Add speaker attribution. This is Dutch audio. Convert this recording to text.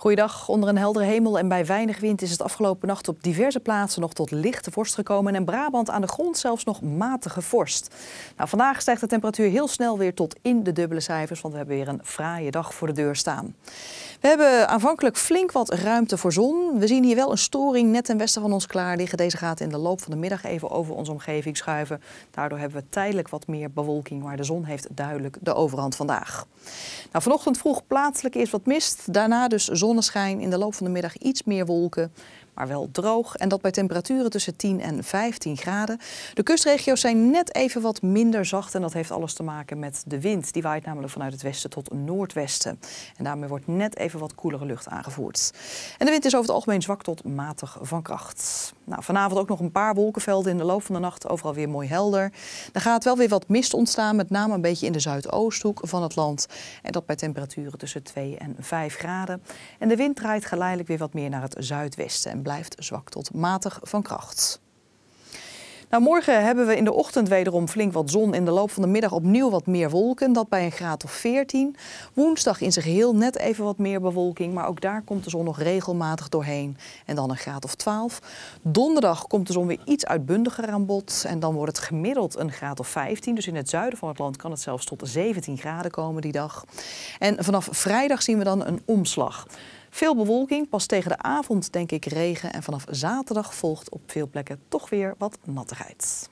Speaker 1: Goeiedag. Onder een heldere hemel en bij weinig wind is het afgelopen nacht op diverse plaatsen nog tot lichte vorst gekomen. En Brabant aan de grond zelfs nog matige vorst. Nou, vandaag stijgt de temperatuur heel snel weer tot in de dubbele cijfers, want we hebben weer een fraaie dag voor de deur staan. We hebben aanvankelijk flink wat ruimte voor zon. We zien hier wel een storing net ten westen van ons klaar liggen. Deze gaat in de loop van de middag even over onze omgeving schuiven. Daardoor hebben we tijdelijk wat meer bewolking, maar de zon heeft duidelijk de overhand vandaag. Nou, vanochtend vroeg plaatselijk eerst wat mist, daarna dus zon zonneschijn, in de loop van de middag iets meer wolken, maar wel droog. En dat bij temperaturen tussen 10 en 15 graden. De kustregio's zijn net even wat minder zacht en dat heeft alles te maken met de wind. Die waait namelijk vanuit het westen tot noordwesten. En daarmee wordt net even wat koelere lucht aangevoerd. En de wind is over het algemeen zwak tot matig van kracht. Nou, vanavond ook nog een paar wolkenvelden in de loop van de nacht. Overal weer mooi helder. Er gaat wel weer wat mist ontstaan, met name een beetje in de zuidoosthoek van het land. En dat bij temperaturen tussen 2 en 5 graden. En de wind draait geleidelijk weer wat meer naar het zuidwesten en blijft zwak tot matig van kracht. Nou, morgen hebben we in de ochtend wederom flink wat zon. In de loop van de middag opnieuw wat meer wolken, dat bij een graad of 14. Woensdag in zijn geheel net even wat meer bewolking, maar ook daar komt de zon nog regelmatig doorheen. En dan een graad of 12. Donderdag komt de zon weer iets uitbundiger aan bod en dan wordt het gemiddeld een graad of 15. Dus in het zuiden van het land kan het zelfs tot 17 graden komen die dag. En vanaf vrijdag zien we dan een omslag. Veel bewolking, pas tegen de avond denk ik regen en vanaf zaterdag volgt op veel plekken toch weer wat nattigheid.